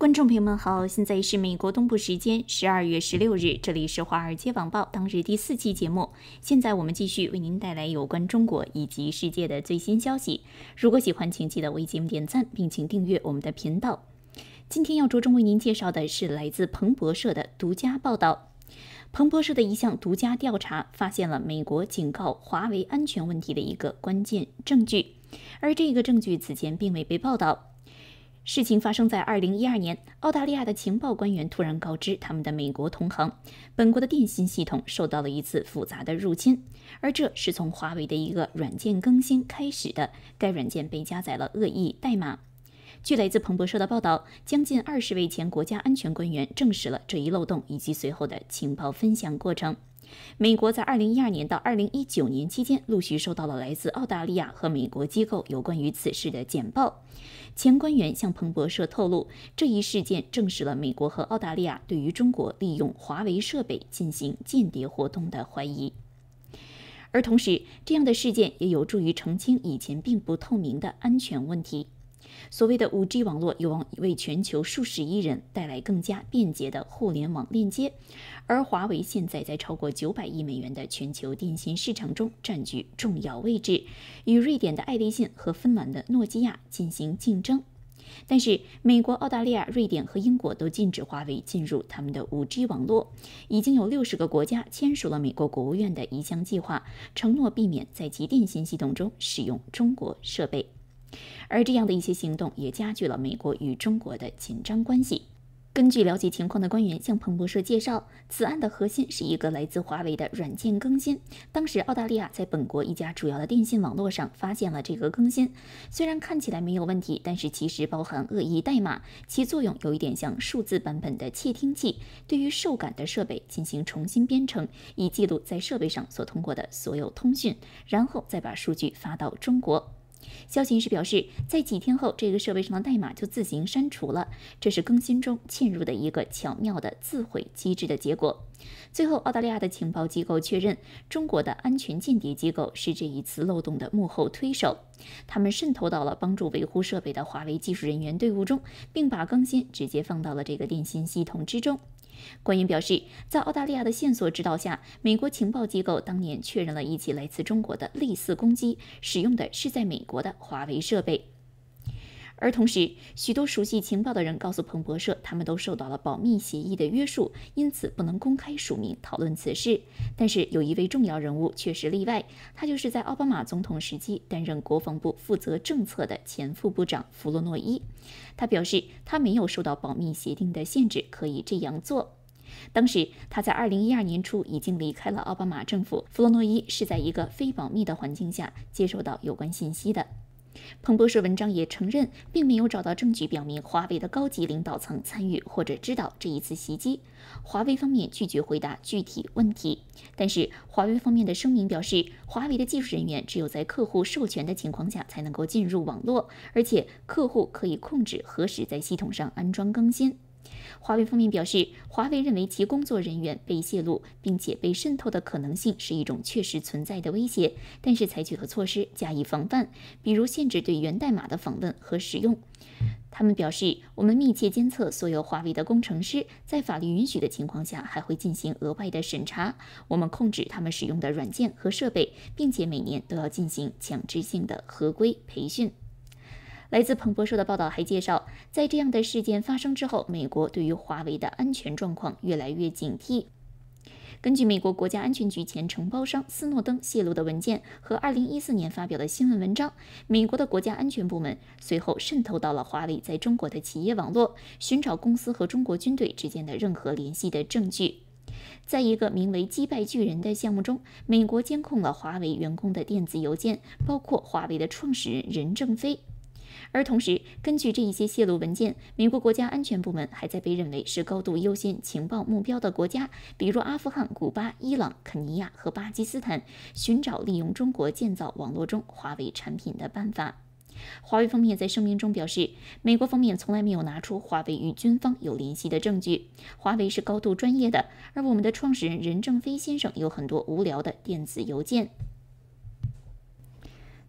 观众朋友们好，现在是美国东部时间十二月十六日，这里是《华尔街网报》当日第四期节目。现在我们继续为您带来有关中国以及世界的最新消息。如果喜欢，请记得为节目点赞，并请订阅我们的频道。今天要着重为您介绍的是来自彭博社的独家报道。彭博社的一项独家调查发现了美国警告华为安全问题的一个关键证据，而这个证据此前并未被报道。事情发生在二零一二年，澳大利亚的情报官员突然告知他们的美国同行，本国的电信系统受到了一次复杂的入侵，而这是从华为的一个软件更新开始的。该软件被加载了恶意代码。据来自彭博社的报道，将近二十位前国家安全官员证实了这一漏洞以及随后的情报分享过程。美国在2012年到2019年期间陆续收到了来自澳大利亚和美国机构有关于此事的简报。前官员向彭博社透露，这一事件证实了美国和澳大利亚对于中国利用华为设备进行间谍活动的怀疑。而同时，这样的事件也有助于澄清以前并不透明的安全问题。所谓的 5G 网络有望为全球数十亿人带来更加便捷的互联网链接，而华为现在在超过900亿美元的全球电信市场中占据重要位置，与瑞典的爱立信和芬兰的诺基亚进行竞争。但是，美国、澳大利亚、瑞典和英国都禁止华为进入他们的 5G 网络。已经有60个国家签署了美国国务院的一项计划，承诺避免在其电信系统中使用中国设备。而这样的一些行动也加剧了美国与中国的紧张关系。根据了解情况的官员向彭博社介绍，此案的核心是一个来自华为的软件更新。当时，澳大利亚在本国一家主要的电信网络上发现了这个更新，虽然看起来没有问题，但是其实包含恶意代码，其作用有一点像数字版本的窃听器，对于受感的设备进行重新编程，以记录在设备上所通过的所有通讯，然后再把数据发到中国。消息人士表示，在几天后，这个设备上的代码就自行删除了，这是更新中嵌入的一个巧妙的自毁机制的结果。最后，澳大利亚的情报机构确认，中国的安全间谍机构是这一次漏洞的幕后推手。他们渗透到了帮助维护设备的华为技术人员队伍中，并把更新直接放到了这个电信系统之中。官员表示，在澳大利亚的线索指导下，美国情报机构当年确认了一起来自中国的类似攻击，使用的是在美国的华为设备。而同时，许多熟悉情报的人告诉彭博社，他们都受到了保密协议的约束，因此不能公开署名讨论此事。但是，有一位重要人物却是例外，他就是在奥巴马总统时期担任国防部负责政策的前副部长弗洛诺伊。他表示，他没有受到保密协定的限制，可以这样做。当时，他在2012年初已经离开了奥巴马政府。弗洛诺伊是在一个非保密的环境下接受到有关信息的。彭博社文章也承认，并没有找到证据表明华为的高级领导层参与或者知道这一次袭击。华为方面拒绝回答具体问题，但是华为方面的声明表示，华为的技术人员只有在客户授权的情况下才能够进入网络，而且客户可以控制何时在系统上安装更新。华为方面表示，华为认为其工作人员被泄露并且被渗透的可能性是一种确实存在的威胁，但是采取了措施加以防范，比如限制对源代码的访问和使用。他们表示，我们密切监测所有华为的工程师，在法律允许的情况下，还会进行额外的审查。我们控制他们使用的软件和设备，并且每年都要进行强制性的合规培训。来自彭博社的报道还介绍，在这样的事件发生之后，美国对于华为的安全状况越来越警惕。根据美国国家安全局前承包商斯诺登泄露的文件和二零一四年发表的新闻文章，美国的国家安全部门随后渗透到了华为在中国的企业网络，寻找公司和中国军队之间的任何联系的证据。在一个名为“击败巨人”的项目中，美国监控了华为员工的电子邮件，包括华为的创始人任正非。而同时，根据这一些泄露文件，美国国家安全部门还在被认为是高度优先情报目标的国家，比如阿富汗、古巴、伊朗、肯尼亚和巴基斯坦，寻找利用中国建造网络中华为产品的办法。华为方面在声明中表示，美国方面从来没有拿出华为与军方有联系的证据。华为是高度专业的，而我们的创始人任正非先生有很多无聊的电子邮件。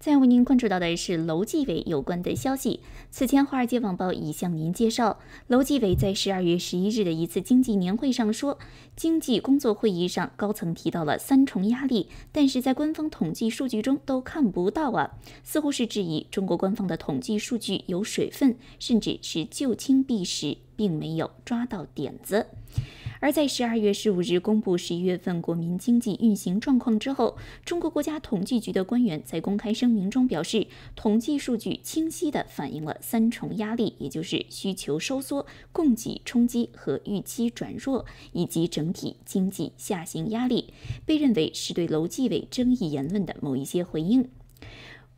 再为您关注到的是楼继伟有关的消息。此前，华尔街网报已向您介绍，楼继伟在十二月十一日的一次经济年会上说，经济工作会议上高层提到了三重压力，但是在官方统计数据中都看不到啊，似乎是质疑中国官方的统计数据有水分，甚至是就轻避实，并没有抓到点子。而在十二月十五日公布十一月份国民经济运行状况之后，中国国家统计局的官员在公开声明中表示，统计数据清晰的反映了三重压力，也就是需求收缩、供给冲击和预期转弱，以及整体经济下行压力，被认为是对楼继伟争议言论的某一些回应。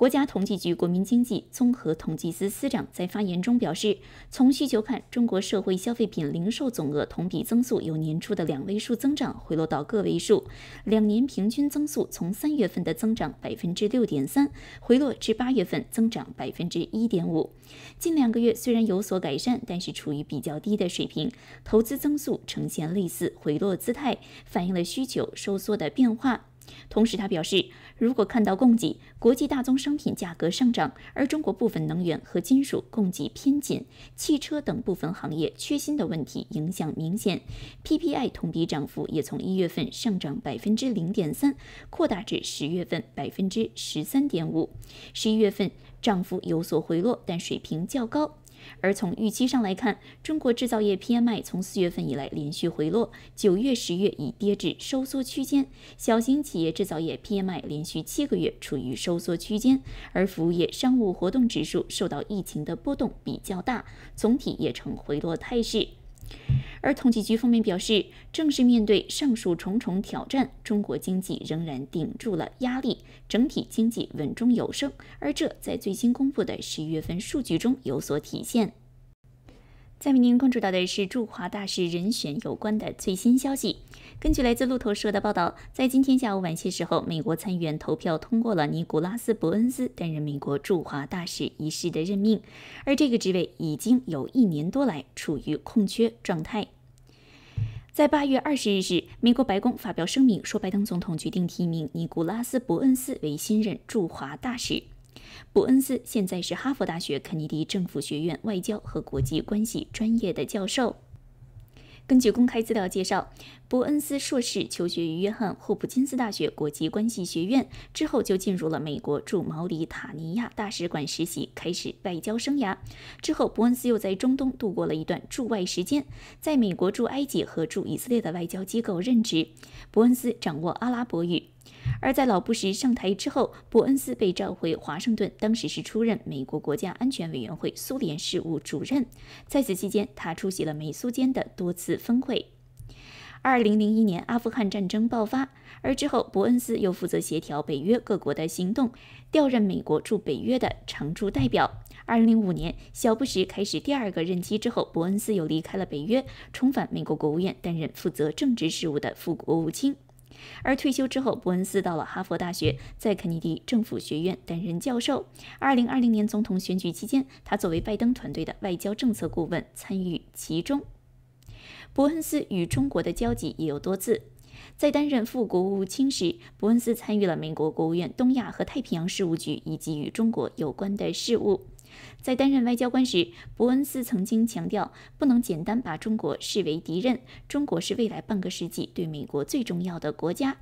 国家统计局国民经济综合统计司司长在发言中表示，从需求看，中国社会消费品零售总额同比增速由年初的两位数增长回落到个位数，两年平均增速从三月份的增长百分之六点三回落至八月份增长百分之一点五。近两个月虽然有所改善，但是处于比较低的水平。投资增速呈现类似回落姿态，反映了需求收缩的变化。同时，他表示，如果看到供给国际大宗商品价格上涨，而中国部分能源和金属供给偏紧，汽车等部分行业缺芯的问题影响明显，PPI 同比涨幅也从一月份上涨百分之零点三，扩大至十月份百分之十三点五，十一月份涨幅有所回落，但水平较高。而从预期上来看，中国制造业 PMI 从四月份以来连续回落，九月、十月已跌至收缩区间。小型企业制造业 PMI 连续七个月处于收缩区间，而服务业商务活动指数受到疫情的波动比较大，总体也呈回落态势。而统计局方面表示，正是面对上述重重挑战，中国经济仍然顶住了压力，整体经济稳中有升，而这在最新公布的十一月份数据中有所体现。再为您关注到的是驻华大使人选有关的最新消息。根据来自路透社的报道，在今天下午晚些时候，美国参议员投票通过了尼古拉斯·伯恩斯担任美国驻华大使一事的任命，而这个职位已经有一年多来处于空缺状态。在八月二十日时，美国白宫发表声明说，拜登总统决定提名尼古拉斯·伯恩斯为新任驻华大使。伯恩斯现在是哈佛大学肯尼迪政府学院外交和国际关系专业的教授。根据公开资料介绍，伯恩斯硕士求学于约翰霍普金斯大学国际关系学院，之后就进入了美国驻毛里塔尼亚大使馆实习，开始外交生涯。之后，伯恩斯又在中东度过了一段驻外时间，在美国驻埃及和驻以色列的外交机构任职。伯恩斯掌握阿拉伯语。而在老布什上台之后，伯恩斯被召回华盛顿，当时是出任美国国家安全委员会苏联事务主任。在此期间，他出席了美苏间的多次峰会。2001年，阿富汗战争爆发，而之后伯恩斯又负责协调北约各国的行动，调任美国驻北约的常驻代表。2005年，小布什开始第二个任期之后，伯恩斯又离开了北约，重返美国国务院，担任负责政治事务的副国务卿。而退休之后，伯恩斯到了哈佛大学，在肯尼迪政府学院担任教授。二零二零年总统选举期间，他作为拜登团队的外交政策顾问参与其中。伯恩斯与中国的交集也有多次，在担任副国务卿时，伯恩斯参与了美国国务院东亚和太平洋事务局以及与中国有关的事务。在担任外交官时，伯恩斯曾经强调，不能简单把中国视为敌人。中国是未来半个世纪对美国最重要的国家。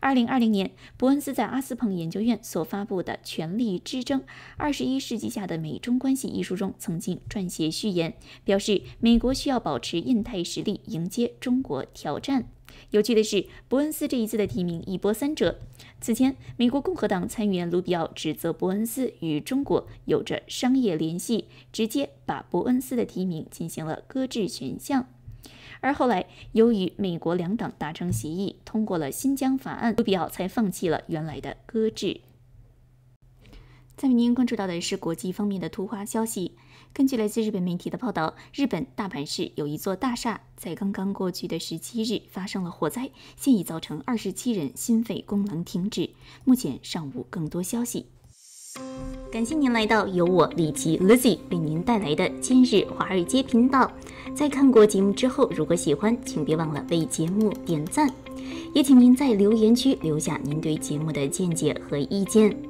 二零二零年，伯恩斯在阿斯彭研究院所发布的《权力之争：二十一世纪下的美中关系》一书中，曾经撰写序言，表示美国需要保持印太实力，迎接中国挑战。有趣的是，伯恩斯这一次的提名一波三折。此前，美国共和党参议员卢比奥指责伯恩斯与中国有着商业联系，直接把伯恩斯的提名进行了搁置选项。而后来，由于美国两党达成协议，通过了新疆法案，卢比奥才放弃了原来的搁置。在为您关注到的是国际方面的突发消息。根据来自日本媒体的报道，日本大阪市有一座大厦在刚刚过去的十七日发生了火灾，现已造成二十七人心肺功能停止，目前尚无更多消息。感谢您来到由我李琦 l i z z 为您带来的今日华尔街频道。在看过节目之后，如果喜欢，请别忘了为节目点赞，也请您在留言区留下您对节目的见解和意见。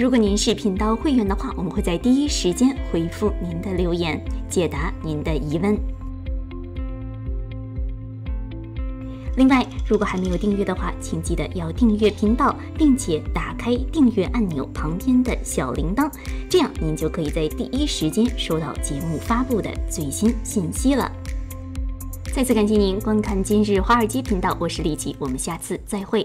如果您是频道会员的话，我们会在第一时间回复您的留言，解答您的疑问。另外，如果还没有订阅的话，请记得要订阅频道，并且打开订阅按钮旁边的小铃铛，这样您就可以在第一时间收到节目发布的最新信息了。再次感谢您观看今日华尔街频道，我是李琦，我们下次再会。